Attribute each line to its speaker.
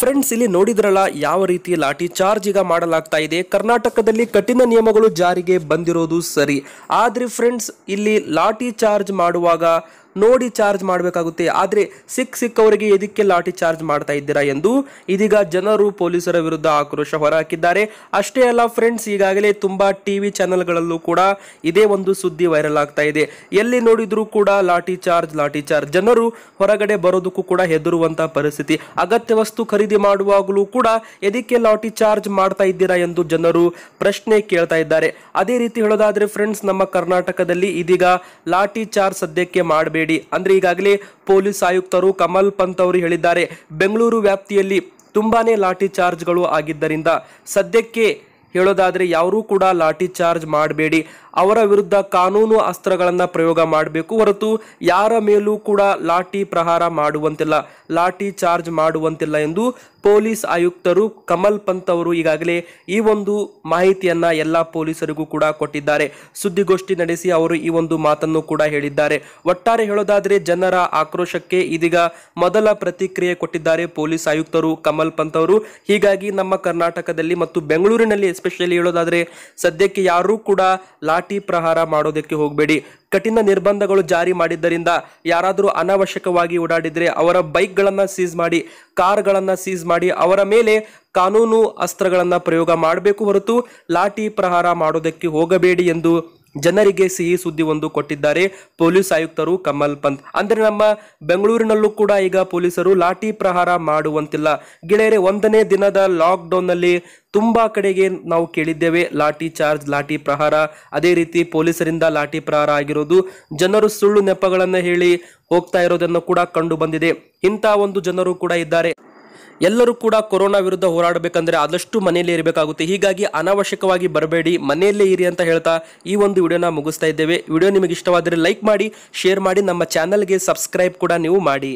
Speaker 1: friends ಇಲ್ಲಿ ನೋಡಿದ್ರಲ್ಲ ಯಾವ ರೀತಿ ಲಾಠಿ ಚಾರ್ಜ್ ಈಗ ಮಾಡಲಾಗ್ತಾ ಇದೆ ಕರ್ನಾಟಕದಲ್ಲಿ ಕಠಿಣ ನಿಯಮಗಳು ಜಾರಿಗೆ ಬಂದಿರೋದು ಸರಿ ಆದ್ರೆ ಫ್ರೆಂಡ್ಸ್ ಇಲ್ಲಿ ಲಾಠಿ ಚಾರ್ಜ್ ಮಾಡುವಾಗ ನೋಡಿ ಚಾರ್ಜ್ ಮಾಡಬೇಕಾಗುತ್ತೆ ಆದರೆ ಸಿಕ್ ಸಿಕ್ಕವರಿಗೆ ಇದಕ್ಕೆ ಲಾಠಿ ಚಾರ್ಜ್ ಮಾಡ್ತಾ ಇದ್ದೀರಾ ಎಂದು ಇದೀಗ ಜನರು ಪೊಲೀಸರ ವಿರುದ್ಧ ಆಕ್ರೋಶ ಹೊರಹಾಕಿದ್ದಾರೆ ಅಷ್ಟೇ ಅಲ್ಲ ಫ್ರೆಂಡ್ಸ್ ಈಗಾಗಲೇ ತುಂಬಾ ಟಿವಿ ಚಾನೆಲ್ಗಳಲ್ಲೂ ಕೂಡ ಇದೇ ಒಂದು ಸುದ್ದಿ ವೈರಲ್ ಆಗ್ತಾ ಇದೆ ಎಲ್ಲಿ ನೋಡಿದರೂ ಕೂಡ ಲಾಠಿ ಚಾರ್ಜ್ ಲಾಠಿ ಚಾರ್ಜ್ ಜನರು ಹೊರಗಡೆ ಬರೋದಕ್ಕೂ ಕೂಡ ಹೆದರುವಂತಹ ಪರಿಸ್ಥಿತಿ ಅಗತ್ಯ ವಸ್ತು ಖರೀದಿ ಮಾಡುವಾಗಲೂ ಕೂಡ ಎದಕ್ಕೆ ಲಾಠಿ ಚಾರ್ಜ್ ಮಾಡ್ತಾ ಇದ್ದೀರಾ ಎಂದು ಜನರು ಪ್ರಶ್ನೆ ಕೇಳ್ತಾ ಇದ್ದಾರೆ ಅದೇ ರೀತಿ ಹೇಳೋದಾದ್ರೆ ಫ್ರೆಂಡ್ಸ್ ನಮ್ಮ ಕರ್ನಾಟಕದಲ್ಲಿ ಇದೀಗ ಲಾಠಿ ಚಾರ್ಜ್ ಸದ್ಯಕ್ಕೆ ಮಾಡಬೇಕು ಮಾಡಬೇಡಿ ಅಂದ್ರೆ ಈಗಾಗಲೇ ಪೊಲೀಸ್ ಆಯುಕ್ತರು ಕಮಲ್ ಪಂತ್ ಅವರು ಹೇಳಿದ್ದಾರೆ ಬೆಂಗಳೂರು ವ್ಯಾಪ್ತಿಯಲ್ಲಿ ತುಂಬಾನೇ ಲಾಠಿ ಚಾರ್ಜ್ಗಳು ಆಗಿದ್ದರಿಂದ ಸದ್ಯಕ್ಕೆ ಹೇಳೋದಾದ್ರೆ ಯಾರೂ ಕೂಡ ಲಾಠಿ ಚಾರ್ಜ್ ಮಾಡಬೇಡಿ ಅವರ ವಿರುದ್ಧ ಕಾನೂನು ಅಸ್ತ್ರಗಳನ್ನು ಪ್ರಯೋಗ ಮಾಡಬೇಕು ಹೊರತು ಯಾರ ಮೇಲೂ ಕೂಡ ಲಾಠಿ ಪ್ರಹಾರ ಮಾಡುವಂತಿಲ್ಲ ಲಾಠಿ ಚಾರ್ಜ್ ಮಾಡುವಂತಿಲ್ಲ ಎಂದು ಪೊಲೀಸ್ ಆಯುಕ್ತರು ಕಮಲ್ ಪಂತ್ ಅವರು ಈಗಾಗಲೇ ಈ ಒಂದು ಮಾಹಿತಿಯನ್ನ ಎಲ್ಲಾ ಪೊಲೀಸರಿಗೂ ಕೂಡ ಕೊಟ್ಟಿದ್ದಾರೆ ಸುದ್ದಿಗೋಷ್ಠಿ ನಡೆಸಿ ಅವರು ಈ ಒಂದು ಮಾತನ್ನು ಕೂಡ ಹೇಳಿದ್ದಾರೆ ಒಟ್ಟಾರೆ ಹೇಳೋದಾದ್ರೆ ಜನರ ಆಕ್ರೋಶಕ್ಕೆ ಇದೀಗ ಮೊದಲ ಪ್ರತಿಕ್ರಿಯೆ ಕೊಟ್ಟಿದ್ದಾರೆ ಪೊಲೀಸ್ ಆಯುಕ್ತರು ಕಮಲ್ ಪಂತ್ ಅವರು ಹೀಗಾಗಿ ನಮ್ಮ ಕರ್ನಾಟಕದಲ್ಲಿ ಮತ್ತು ಬೆಂಗಳೂರಿನಲ್ಲಿ ಎಸ್ಪೆಷಲಿ ಹೇಳೋದಾದ್ರೆ ಸದ್ಯಕ್ಕೆ ಯಾರೂ ಕೂಡ ಲಾಠಿ ಪ್ರಹಾರ ಮಾಡೋದಕ್ಕೆ ಹೋಗಬೇಡಿ ಕಠಿಣ ನಿರ್ಬಂಧಗಳು ಜಾರಿ ಮಾಡಿದ್ದರಿಂದ ಯಾರಾದರೂ ಅನಾವಶ್ಯಕವಾಗಿ ಓಡಾಡಿದರೆ ಅವರ ಬೈಕ್ಗಳನ್ನು ಸೀಸ್ ಮಾಡಿ ಕಾರ್ಗಳನ್ನು ಸೀಸ್ ಮಾಡಿ ಅವರ ಮೇಲೆ ಕಾನೂನು ಅಸ್ತ್ರಗಳನ್ನು ಪ್ರಯೋಗ ಮಾಡಬೇಕು ಹೊರತು ಲಾಠಿ ಪ್ರಹಾರ ಮಾಡೋದಕ್ಕೆ ಹೋಗಬೇಡಿ ಎಂದು ಜನರಿಗೆ ಸಿಹಿ ಸುದ್ದಿ ಒಂದು ಕೊಟ್ಟಿದ್ದಾರೆ ಪೊಲೀಸ್ ಆಯುಕ್ತರು ಕಮಲ್ ಪಂತ್ ಅಂದ್ರೆ ನಮ್ಮ ಬೆಂಗಳೂರಿನಲ್ಲೂ ಕೂಡ ಈಗ ಪೊಲೀಸರು ಲಾಠಿ ಪ್ರಹಾರ ಮಾಡುವಂತಿಲ್ಲ ಗೆಳೆಯರೆ ಒಂದನೇ ದಿನದ ಲಾಕ್ ನಲ್ಲಿ ತುಂಬಾ ಕಡೆಗೆ ನಾವು ಕೇಳಿದ್ದೇವೆ ಲಾಠಿ ಚಾರ್ಜ್ ಲಾಠಿ ಪ್ರಹಾರ ಅದೇ ರೀತಿ ಪೊಲೀಸರಿಂದ ಲಾಠಿ ಪ್ರಹಾರ ಆಗಿರೋದು ಜನರು ಸುಳ್ಳು ನೆಪಗಳನ್ನು ಹೇಳಿ ಹೋಗ್ತಾ ಇರೋದನ್ನು ಕೂಡ ಕಂಡು ಬಂದಿದೆ ಇಂಥ ಒಂದು ಜನರು ಕೂಡ ಇದ್ದಾರೆ ಎಲ್ಲರೂ ಕೂಡ ಕೊರೋನಾ ವಿರುದ್ಧ ಹೋರಾಡಬೇಕಂದ್ರೆ ಆದಷ್ಟು ಮನೆಯಲ್ಲೇ ಇರಬೇಕಾಗುತ್ತೆ ಹೀಗಾಗಿ ಅನಾವಶ್ಯಕವಾಗಿ ಬರಬೇಡಿ ಮನೆಯಲ್ಲೇ ಇರಿ ಅಂತ ಹೇಳ್ತಾ ಈ ಒಂದು ವಿಡಿಯೋನ ಮುಗಿಸ್ತಾ ಇದ್ದೇವೆ ವಿಡಿಯೋ ನಿಮಗೆ ಇಷ್ಟವಾದರೆ ಲೈಕ್ ಮಾಡಿ ಶೇರ್ ಮಾಡಿ ನಮ್ಮ ಚಾನಲ್ಗೆ ಸಬ್ಸ್ಕ್ರೈಬ್ ಕೂಡ ನೀವು ಮಾಡಿ